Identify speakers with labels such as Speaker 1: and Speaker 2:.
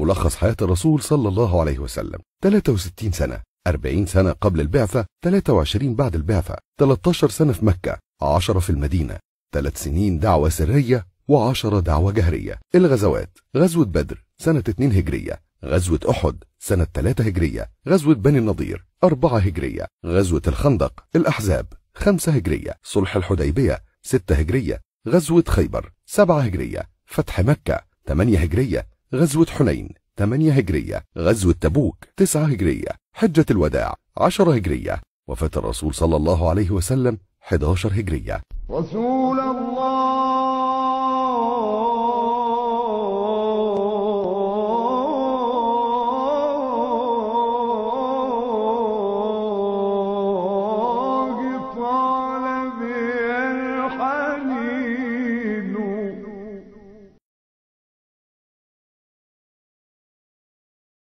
Speaker 1: ملخص حياة الرسول صلى الله عليه وسلم 63 سنة 40 سنة قبل البعثة 23 بعد البعثة 13 سنة في مكة 10 في المدينة 3 سنين دعوة سرية و10 دعوة جهرية الغزوات غزوة بدر سنة 2 هجرية غزوة أحد سنة 3 هجرية غزوة بني النضير 4 هجرية غزوة الخندق الأحزاب 5 هجرية صلح الحديبية 6 هجرية غزوة خيبر 7 هجرية فتح مكة 8 هجرية غزوة حنين 8 هجرية غزوة تبوك 9 هجرية حجة الوداع 10 هجرية وفاة الرسول صلى الله عليه وسلم 11 هجرية
Speaker 2: رسول الله